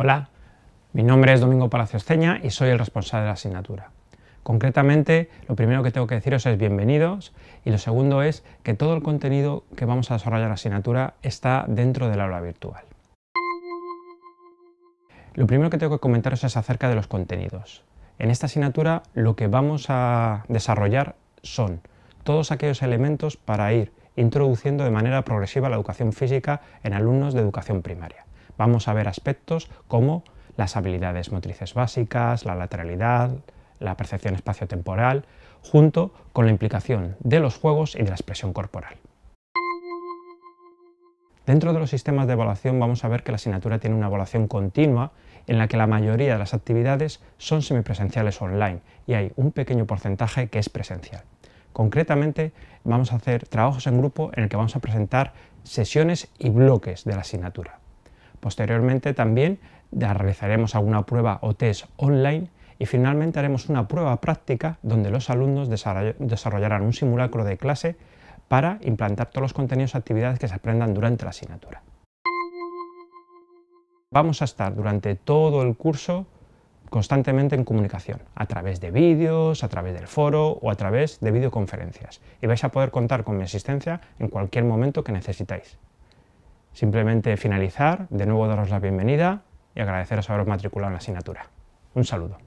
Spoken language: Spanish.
Hola, mi nombre es Domingo Palacios Ceña y soy el responsable de la asignatura. Concretamente, lo primero que tengo que deciros es bienvenidos y lo segundo es que todo el contenido que vamos a desarrollar en la asignatura está dentro del aula virtual. Lo primero que tengo que comentaros es acerca de los contenidos. En esta asignatura lo que vamos a desarrollar son todos aquellos elementos para ir introduciendo de manera progresiva la educación física en alumnos de educación primaria vamos a ver aspectos como las habilidades motrices básicas, la lateralidad, la percepción espaciotemporal, junto con la implicación de los juegos y de la expresión corporal. Dentro de los sistemas de evaluación vamos a ver que la asignatura tiene una evaluación continua en la que la mayoría de las actividades son semipresenciales online y hay un pequeño porcentaje que es presencial. Concretamente vamos a hacer trabajos en grupo en el que vamos a presentar sesiones y bloques de la asignatura. Posteriormente también realizaremos alguna prueba o test online y finalmente haremos una prueba práctica donde los alumnos desarrollarán un simulacro de clase para implantar todos los contenidos y actividades que se aprendan durante la asignatura. Vamos a estar durante todo el curso constantemente en comunicación, a través de vídeos, a través del foro o a través de videoconferencias. Y vais a poder contar con mi asistencia en cualquier momento que necesitáis. Simplemente finalizar, de nuevo daros la bienvenida y agradeceros haberos matriculado en la asignatura. Un saludo.